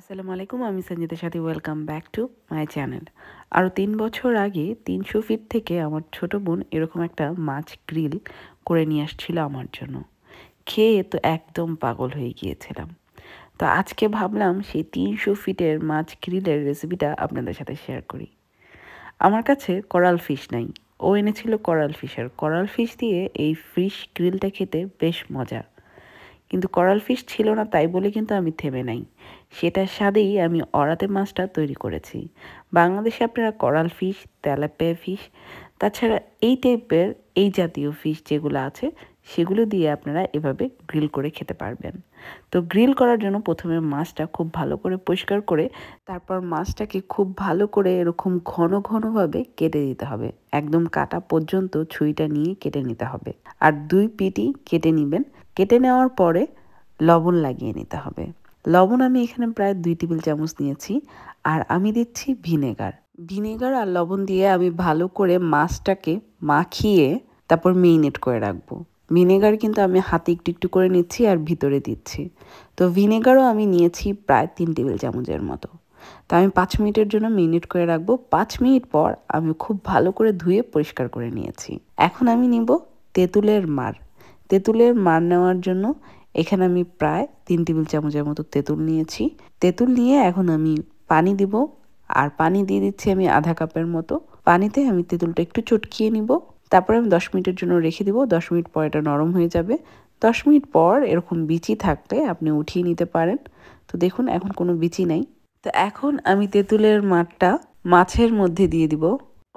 আসসালামু আলাইকুম আমি সঞ্জিতের সাথে welcome back to my channel আরও তিন বছর আগে তিনশো ফিট থেকে আমার ছোট বোন এরকম একটা মাছ গ্রিল করে নিয়ে আসছিল আমার জন্য খেয়ে তো একদম পাগল হয়ে গিয়েছিলাম তো আজকে ভাবলাম সেই তিনশো ফিটের মাছ গ্রিলের রেসিপিটা আপনাদের সাথে শেয়ার করি আমার কাছে করাল ফিশ নাই ও এনেছিল করাল ফিশ আর করাল ফিশ দিয়ে এই ফিশ গ্রিলটা খেতে বেশ মজা কিন্তু করাল ফিশ ছিল না তাই বলে কিন্তু আমি থেমে নাই সেটার স্বাদেই আমি অরাতে মাছটা তৈরি করেছি বাংলাদেশে আপনারা করাল ফিশ তেলাপিয়া ফিশ তাছাড়া এই টাইপের এই জাতীয় ফিশ যেগুলো আছে সেগুলো দিয়ে আপনারা এভাবে গ্রিল করে খেতে পারবেন তো গ্রিল করার জন্য প্রথমে মাছটা খুব ভালো করে পরিষ্কার করে তারপর মাছটাকে খুব ভালো করে এরকম ঘন ঘনভাবে কেটে দিতে হবে একদম কাটা পর্যন্ত ছুঁইটা নিয়ে কেটে নিতে হবে আর দুই পিটি কেটে নেবেন কেটে নেওয়ার পরে লবণ লাগিয়ে নিতে হবে লবণ আমি এখানে প্রায় দুই টেবিল চামচ নিয়েছি আর আমি দিচ্ছি ভিনেগার ভিনেগার আর লবণ দিয়ে আমি ভালো করে মাছটাকে মাখিয়ে তারপর মেরিনেট করে রাখবো ভিনেগার কিন্তু আমি হাতে একটু একটু করে নিচ্ছি আর ভিতরে দিচ্ছি তো ভিনেগারও আমি নিয়েছি প্রায় তিন টেবিল চামচের মতো তা আমি পাঁচ মিনিটের জন্য মিনিট করে রাখবো পাঁচ মিনিট পর আমি খুব ভালো করে ধুয়ে পরিষ্কার করে নিয়েছি এখন আমি নিব তেঁতুলের মার তেঁতুলের মার নেওয়ার জন্য এখানে আমি প্রায় তিন টেবিল চামচের মতো তেঁতুল নিয়েছি তেঁতুল নিয়ে এখন আমি পানি দিব আর পানি দিয়ে দিচ্ছি আমি আধা কাপের মতো পানিতে আমি তেঁতুলটা একটু চটকিয়ে নিব তারপরে আমি দশ মিনিটের জন্য রেখে দিব দশ মিনিট পর এটা নরম হয়ে যাবে দশ মিনিট পর এরকম বিচি থাকলে আপনি উঠিয়ে নিতে পারেন তো দেখুন এখন কোনো বিচি নাই তো এখন আমি তেঁতুলের মারটা মাছের মধ্যে দিয়ে দিব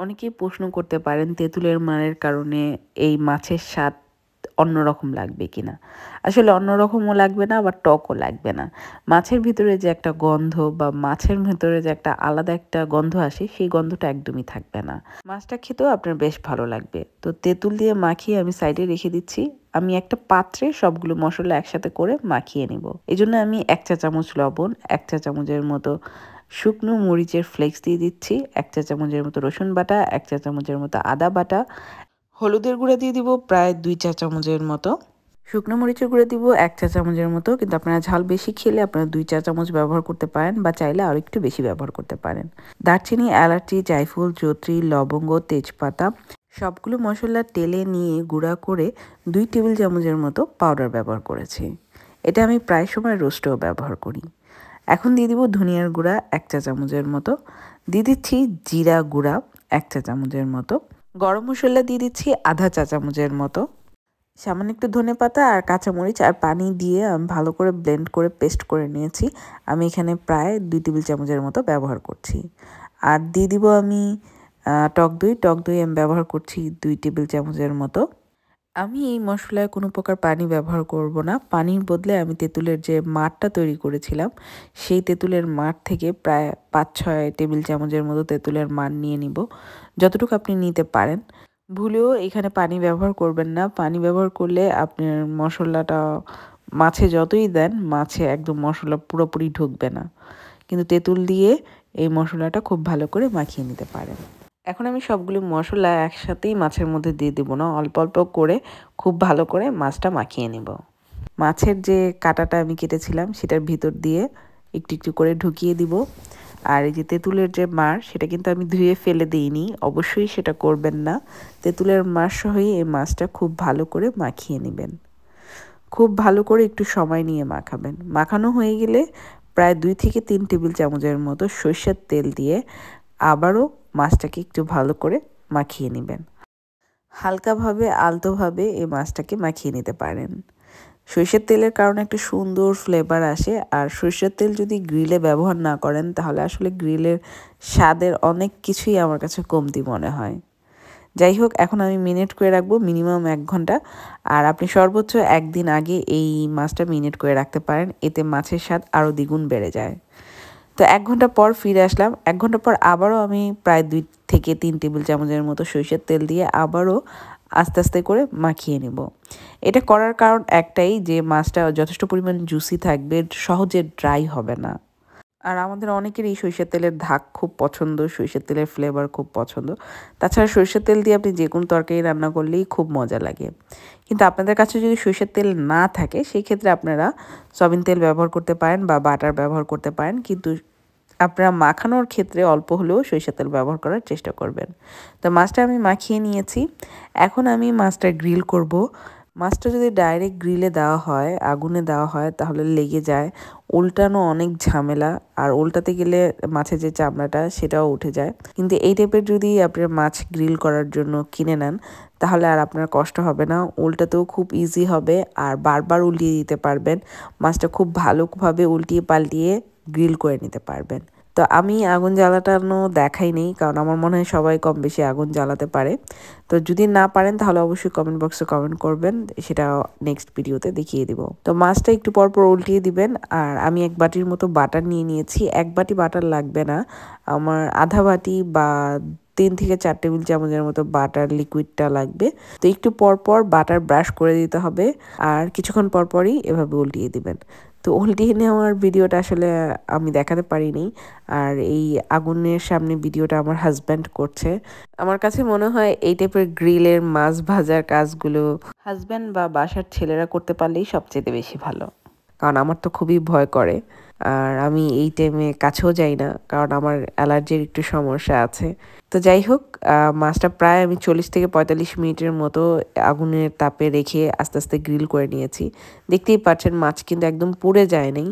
অনেকেই প্রশ্ন করতে পারেন তেঁতুলের মারের কারণে এই মাছের স্বাদ অন্যরকম লাগবে কি না আসলে অন্যরকমও লাগবে না আবার টকও লাগবে না মাছের ভিতরে যে একটা গন্ধ বা মাছের ভিতরে যে একটা আলাদা একটা গন্ধ আসে সেই গন্ধটা একদমই থাকবে না মাছটা খেতেও আপনার বেশ ভালো লাগবে তো তেঁতুল দিয়ে মাখিয়ে আমি সাইডে রেখে দিচ্ছি আমি একটা পাত্রে সবগুলো মশলা একসাথে করে মাখিয়ে নিব এই জন্য আমি এক চা চামচ লবণ এক চা চামচের মতো শুকনো মরিচের ফ্লেক্স দিয়ে দিচ্ছি এক চা চামচের মতো রসুন বাটা এক চা চামচের মতো আদা বাটা হলুদের গুঁড়া দিয়ে দিব প্রায় দুই চা চামচের মতো শুকনো মরিচের গুঁড়া দিব এক চা চামচের মতো কিন্তু আপনারা ঝাল বেশি খেলে আপনারা দুই চা চামচ ব্যবহার করতে পারেন বা চাইলে আরও একটু বেশি ব্যবহার করতে পারেন দারচিনি এলাচি জায়ফুল চত্রি লবঙ্গ তেজপাতা সবগুলো মশলা তেলে নিয়ে গুঁড়া করে দুই টেবিল চামচের মতো পাউডার ব্যবহার করেছি এটা আমি প্রায় সময় রোস্টেও ব্যবহার করি এখন দিয়ে দিব ধনিয়ার গুঁড়া এক চা চামচের মতো দিয়ে দিচ্ছি জিরা গুঁড়া এক চা চামচের মতো গরম মশলা দিয়ে দিচ্ছি আধা চা চামচের মতো সামান্য একটু ধনে পাতা আর কাঁচামরিচ আর পানি দিয়ে আমি ভালো করে ব্লেন্ড করে পেস্ট করে নিয়েছি আমি এখানে প্রায় দুই টেবিল চামচের মতো ব্যবহার করছি আর দিয়ে দিব আমি টক দই টক দই আমি ব্যবহার করছি দুই টেবিল চামচের মতো আমি এই মশলায় কোনো প্রকার পানি ব্যবহার করব না পানির বদলে আমি তেঁতুলের যে মাঠটা তৈরি করেছিলাম সেই তেঁতুলের মাঠ থেকে প্রায় পাঁচ ছয় টেবিল চামচের মতো তেঁতুলের মান নিয়ে নিব যতটুকু আপনি নিতে পারেন ভুলেও এখানে পানি ব্যবহার করবেন না পানি ব্যবহার করলে আপনার মশলাটা মাছে যতই দেন মাছে একদম মশলা পুরোপুরি ঢুকবে না কিন্তু তেঁতুল দিয়ে এই মশলাটা খুব ভালো করে মাখিয়ে নিতে পারেন এখন আমি সবগুলো মশলা একসাথেই মাছের মধ্যে দিয়ে দেবো না অল্প অল্প করে খুব ভালো করে মাছটা মাখিয়ে নেব মাছের যে কাটাটা আমি কেটেছিলাম সেটার ভিতর দিয়ে একটু একটু করে ঢুকিয়ে দিব আর এই যে তেঁতুলের যে মার সেটা কিন্তু আমি ধুয়ে ফেলে দিইনি অবশ্যই সেটা করবেন না তেঁতুলের মার সহই এই মাছটা খুব ভালো করে মাখিয়ে নেবেন খুব ভালো করে একটু সময় নিয়ে মাখাবেন মাখানো হয়ে গেলে প্রায় দুই থেকে তিন টেবিল চামচের মতো সর্ষের তেল দিয়ে আবারও মাছটাকে একটু ভালো করে মাখিয়ে নেবেন হালকাভাবে আলতোভাবে এই মাছটাকে মাখিয়ে নিতে পারেন সরষের তেলের কারণে একটা সুন্দর ফ্লেভার আসে আর সরষের তেল যদি গ্রিলে ব্যবহার না করেন তাহলে আসলে গ্রিলের স্বাদের অনেক কিছুই আমার কাছে কমতি মনে হয় যাই হোক এখন আমি মিনিট করে রাখবো মিনিমাম এক ঘন্টা আর আপনি সর্বোচ্চ একদিন আগে এই মাছটা মিনিট করে রাখতে পারেন এতে মাছের স্বাদ আরও দ্বিগুণ বেড়ে যায় তো এক ঘন্টা পর ফিরে আসলাম এক ঘন্টা পর আবারও আমি প্রায় দুই থেকে তিন টেবিল চামচের মতো সরিষার তেল দিয়ে আবারও আস্তে আস্তে করে মাখিয়ে নেব এটা করার কারণ একটাই যে মাছটা যথেষ্ট পরিমাণ জুসি থাকবে সহজে ড্রাই হবে না আর আমাদের অনেকেরই সরিষার তেলের ধাক খুব পছন্দ সরিষার তেলের ফ্লেভার খুব পছন্দ তাছাড়া সরিষার তেল দিয়ে আপনি যে কোনো তরকারি রান্না করলেই খুব মজা লাগে কিন্তু আপনাদের কাছে যদি সরিষার তেল না থাকে সেই ক্ষেত্রে আপনারা সবিন তেল ব্যবহার করতে পারেন বা বাটার ব্যবহার করতে পারেন কিন্তু আপনারা মাখানোর ক্ষেত্রে অল্প হলেও সরিষা তেল ব্যবহার করার চেষ্টা করবেন তো মাছটা আমি মাখিয়ে নিয়েছি এখন আমি মাছটা গ্রিল করব মাছটা যদি ডাইরেক্ট গ্রিলে দেওয়া হয় আগুনে দেওয়া হয় তাহলে লেগে যায় উল্টানো অনেক ঝামেলা আর উল্টাতে গেলে মাছের যে চামড়াটা সেটাও উঠে যায় কিন্তু এই টাইপের যদি আপনি মাছ গ্রিল করার জন্য কিনে নেন তাহলে আর আপনার কষ্ট হবে না উল্টাতেও খুব ইজি হবে আর বারবার উল্টিয়ে দিতে পারবেন মাছটা খুব ভালোভাবে উল্টিয়ে পাল্টিয়ে গ্রিল করে নিতে পারবেন তো আমি আগুন জ্বালাটানো দেখাইনি কারণ আমার মনে হয় সবাই কম বেশি আগুন জ্বালাতে পারে তো যদি না পারেন তাহলে অবশ্যই কমেন্ট বক্সে কমেন্ট করবেন সেটা নেক্সট ভিডিওতে দেখিয়ে দিব তো মাছটা একটু পরপর উল্টিয়ে দিবেন আর আমি এক বাটির মতো বাটার নিয়ে নিয়েছি এক বাটি বাটার লাগবে না আমার আধা বাটি বা তিন থেকে চার টেবিল চামচের মতো বাটার লিকুইডটা লাগবে তো একটু পরপর বাটার ব্রাশ করে দিতে হবে আর কিছুক্ষণ পরপরই এভাবে উল্টিয়ে দিবেন তো ওল্ডিনে আমার ভিডিওটা আসলে আমি দেখাতে পারিনি আর এই আগুনের সামনে ভিডিওটা আমার হাজব্যান্ড করছে আমার কাছে মনে হয় এই টাইপের গ্রিলের মাছ ভাজার কাজগুলো হাজব্যান্ড বা বাসার ছেলেরা করতে পারলেই সবচেয়ে বেশি ভালো কারণ আমার তো খুবই ভয় করে আর আমি এই টাইমে কাছেও যাই না কারণ আমার অ্যালার্জির একটু সমস্যা আছে তো যাই হোক মাছটা প্রায় আমি চল্লিশ থেকে পঁয়তাল্লিশ মিনিটের মতো আগুনের তাপে রেখে আস্তে আস্তে গ্রিল করে নিয়েছি দেখতেই পাচ্ছেন মাছ কিন্তু একদম পুড়ে যায় নাই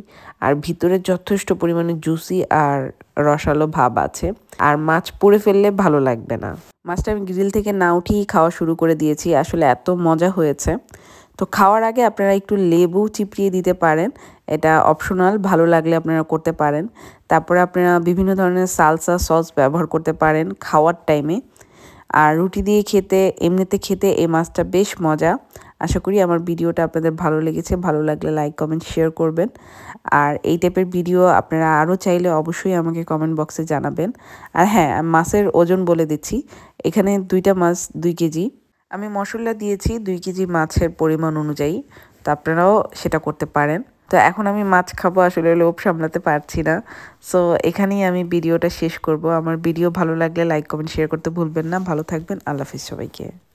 আর ভিতরে যথেষ্ট পরিমাণে জুসি আর রসালো ভাব আছে আর মাছ পুড়ে ফেললে ভালো লাগবে না মাছটা আমি গ্রিল থেকে না উঠেই খাওয়া শুরু করে দিয়েছি আসলে এত মজা হয়েছে তো খাওয়ার আগে আপনারা একটু লেবু চিপড়িয়ে দিতে পারেন এটা অপশনাল ভালো লাগলে আপনারা করতে পারেন তারপরে আপনারা বিভিন্ন ধরনের সালসা সস ব্যবহার করতে পারেন খাওয়ার টাইমে আর রুটি দিয়ে খেতে এমনিতে খেতে এই মাছটা বেশ মজা আশা করি আমার ভিডিওটা আপনাদের ভালো লেগেছে ভালো লাগলে লাইক কমেন্ট শেয়ার করবেন আর এই টাইপের ভিডিও আপনারা আরও চাইলে অবশ্যই আমাকে কমেন্ট বক্সে জানাবেন আর হ্যাঁ মাছের ওজন বলে দিচ্ছি এখানে দুইটা মাছ দুই কেজি আমি মশলা দিয়েছি দুই কেজি মাছের পরিমাণ অনুযায়ী তা আপনারাও সেটা করতে পারেন তো এখন আমি মাছ খাবো আসলে লোভ সামলাতে পারছি না সো এখানেই আমি ভিডিওটা শেষ করব আমার ভিডিও ভালো লাগলে লাইক কমেন্ট শেয়ার করতে ভুলবেন না ভালো থাকবেন আল্লাহ হাফিজ সবাইকে